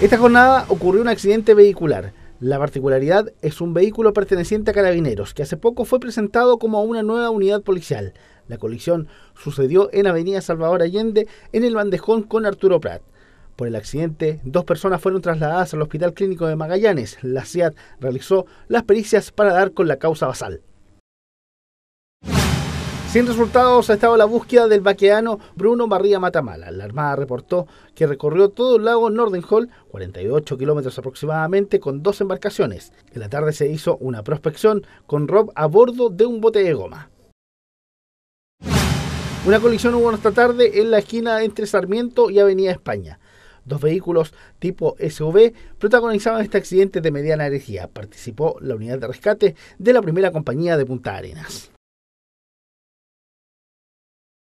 Esta jornada ocurrió un accidente vehicular. La particularidad es un vehículo perteneciente a carabineros, que hace poco fue presentado como una nueva unidad policial. La colisión sucedió en Avenida Salvador Allende, en el bandejón con Arturo Prat. Por el accidente, dos personas fueron trasladadas al Hospital Clínico de Magallanes. La CIAT realizó las pericias para dar con la causa basal. Sin resultados ha estado la búsqueda del vaqueano Bruno Barría Matamala. La Armada reportó que recorrió todo el lago Nordenhall, 48 kilómetros aproximadamente, con dos embarcaciones. En la tarde se hizo una prospección con Rob a bordo de un bote de goma. Una colisión hubo esta tarde en la esquina entre Sarmiento y Avenida España. Dos vehículos tipo SUV protagonizaban este accidente de mediana energía. Participó la unidad de rescate de la primera compañía de Punta Arenas.